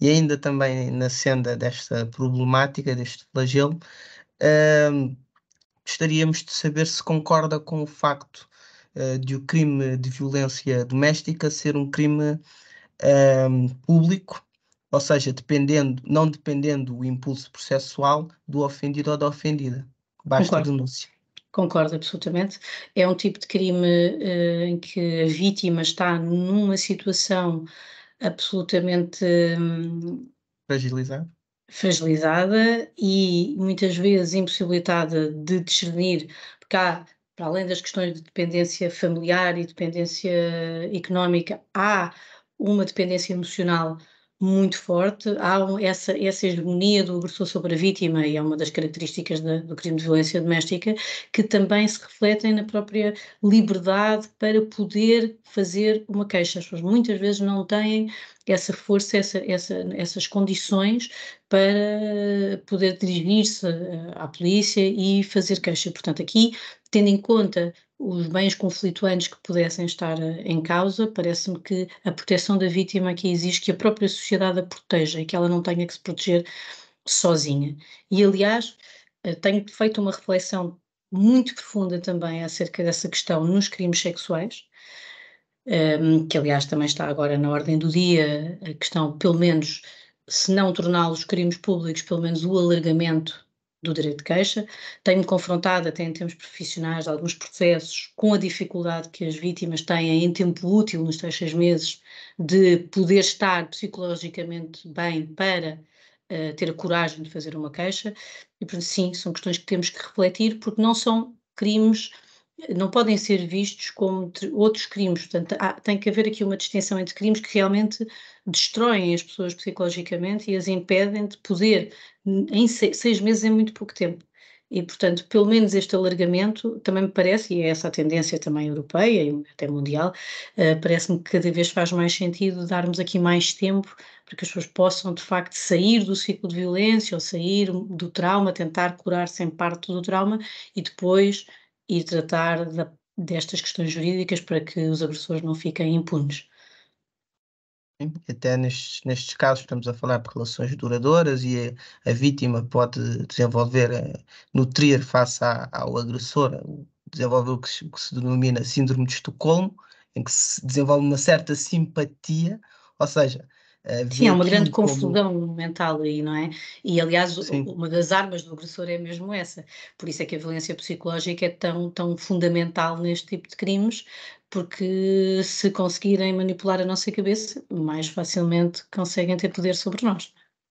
e ainda também na senda desta problemática, deste flagelo, uh, gostaríamos de saber se concorda com o facto uh, de o crime de violência doméstica ser um crime hum, público, ou seja, dependendo, não dependendo do impulso processual do ofendido ou da ofendida. Basta Concordo. denúncia. Concordo absolutamente. É um tipo de crime uh, em que a vítima está numa situação absolutamente hum, fragilizada. Fragilizada e muitas vezes impossibilitada de discernir, porque há, para além das questões de dependência familiar e dependência económica, há uma dependência emocional muito forte, há essa, essa hegemonia do agressor sobre a vítima, e é uma das características da, do crime de violência doméstica, que também se refletem na própria liberdade para poder fazer uma queixa. As pessoas muitas vezes não têm essa força, essa, essa, essas condições para poder dirigir-se eh, à polícia e fazer queixa. Portanto, aqui, tendo em conta os bens conflituantes que pudessem estar eh, em causa, parece-me que a proteção da vítima aqui exige que a própria sociedade a proteja e que ela não tenha que se proteger sozinha. E, aliás, eh, tenho feito uma reflexão muito profunda também acerca dessa questão nos crimes sexuais, ehm, que, aliás, também está agora na ordem do dia a questão, pelo menos, se não torná-los crimes públicos, pelo menos o alargamento do direito de queixa. Tenho-me confrontado, até em termos profissionais, de alguns processos, com a dificuldade que as vítimas têm em tempo útil, nos três, seis meses, de poder estar psicologicamente bem para uh, ter a coragem de fazer uma queixa. E, portanto, sim, são questões que temos que refletir, porque não são crimes não podem ser vistos como outros crimes. Portanto, há, tem que haver aqui uma distinção entre crimes que realmente destroem as pessoas psicologicamente e as impedem de poder. Em seis, seis meses é muito pouco tempo. E, portanto, pelo menos este alargamento também me parece, e é essa a tendência também europeia e até mundial, uh, parece-me que cada vez faz mais sentido darmos aqui mais tempo para que as pessoas possam, de facto, sair do ciclo de violência ou sair do trauma, tentar curar-se em parte do trauma e depois e tratar da, destas questões jurídicas para que os agressores não fiquem impunes. Até nestes, nestes casos estamos a falar de relações duradouras e a, a vítima pode desenvolver, eh, nutrir face à, ao agressor, desenvolver o que, se, que se denomina síndrome de Estocolmo, em que se desenvolve uma certa simpatia, ou seja, eh, Sim, há uma grande como... confusão mental aí, não é? E aliás, Sim. uma das armas do agressor é mesmo essa. Por isso é que a violência psicológica é tão, tão fundamental neste tipo de crimes, porque se conseguirem manipular a nossa cabeça, mais facilmente conseguem ter poder sobre nós.